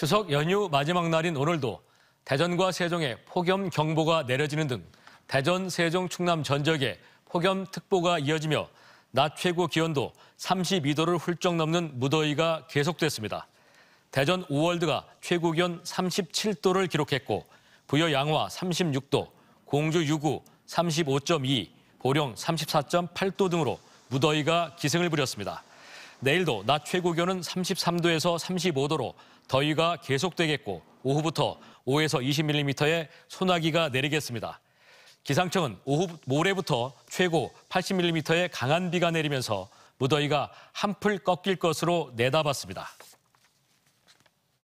추석 연휴 마지막 날인 오늘도 대전과 세종에 폭염 경보가 내려지는 등 대전, 세종, 충남 전적에 폭염특보가 이어지며 낮 최고 기온도 32도를 훌쩍 넘는 무더위가 계속됐습니다. 대전 5월드가 최고 기온 37도를 기록했고 부여 양화 36도, 공주 유구 35.2, 보령 34.8도 등으로 무더위가 기승을 부렸습니다. 내일도 낮 최고 기온은 33도에서 35도로 더위가 계속되겠고 오후부터 5에서 20mm의 소나기가 내리겠습니다. 기상청은 오후 모레부터 최고 80mm의 강한 비가 내리면서 무더위가 한풀 꺾일 것으로 내다봤습니다.